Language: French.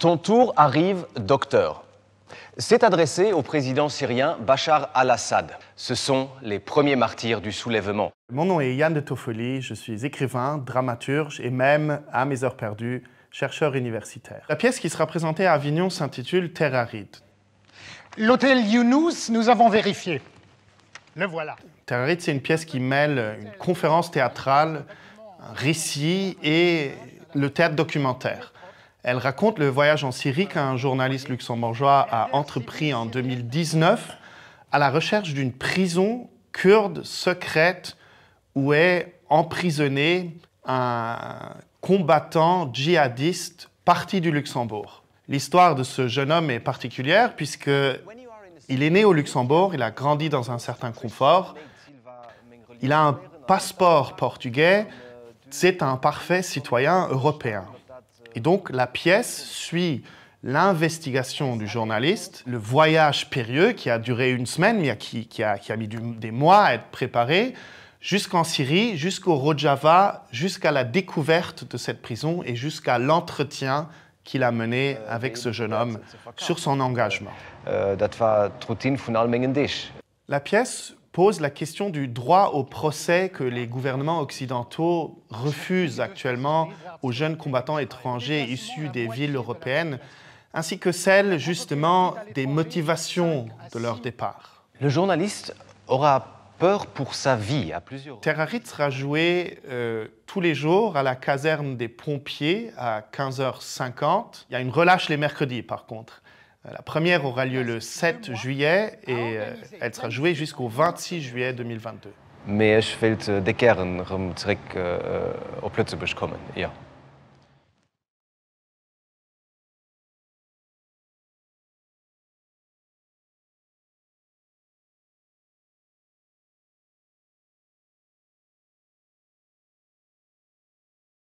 Ton tour arrive, docteur. C'est adressé au président syrien Bachar al-Assad. Ce sont les premiers martyrs du soulèvement. Mon nom est Yann de Toffoli, je suis écrivain, dramaturge et même, à mes heures perdues, chercheur universitaire. La pièce qui sera présentée à Avignon s'intitule Terre L'hôtel Younous, nous avons vérifié. Le voilà. Terre c'est une pièce qui mêle une conférence théâtrale, un récit et le théâtre documentaire. Elle raconte le voyage en Syrie qu'un journaliste luxembourgeois a entrepris en 2019 à la recherche d'une prison kurde secrète où est emprisonné un combattant djihadiste parti du Luxembourg. L'histoire de ce jeune homme est particulière puisque il est né au Luxembourg, il a grandi dans un certain confort. Il a un passeport portugais, c'est un parfait citoyen européen. Et donc la pièce suit l'investigation du journaliste, le voyage périlleux qui a duré une semaine, mais qui, a, mis des mois à être préparé, jusqu'en Syrie, jusqu'au Rojava, jusqu'à la découverte de cette prison et jusqu'à l'entretien qu'il a mené avec ce jeune homme sur son engagement. Euh, la pièce pose la question du droit au procès que les gouvernements occidentaux refusent actuellement aux jeunes combattants étrangers issus des villes européennes, ainsi que celle justement des motivations de leur départ. Le journaliste aura peur pour sa vie à plusieurs Terrarit sera joué euh, tous les jours à la caserne des pompiers à 15h50. Il y a une relâche les mercredis par contre. Euh, la première aura lieu le 7 juillet ah, et euh, elle sera jouée jusqu'au 26 juillet 2022.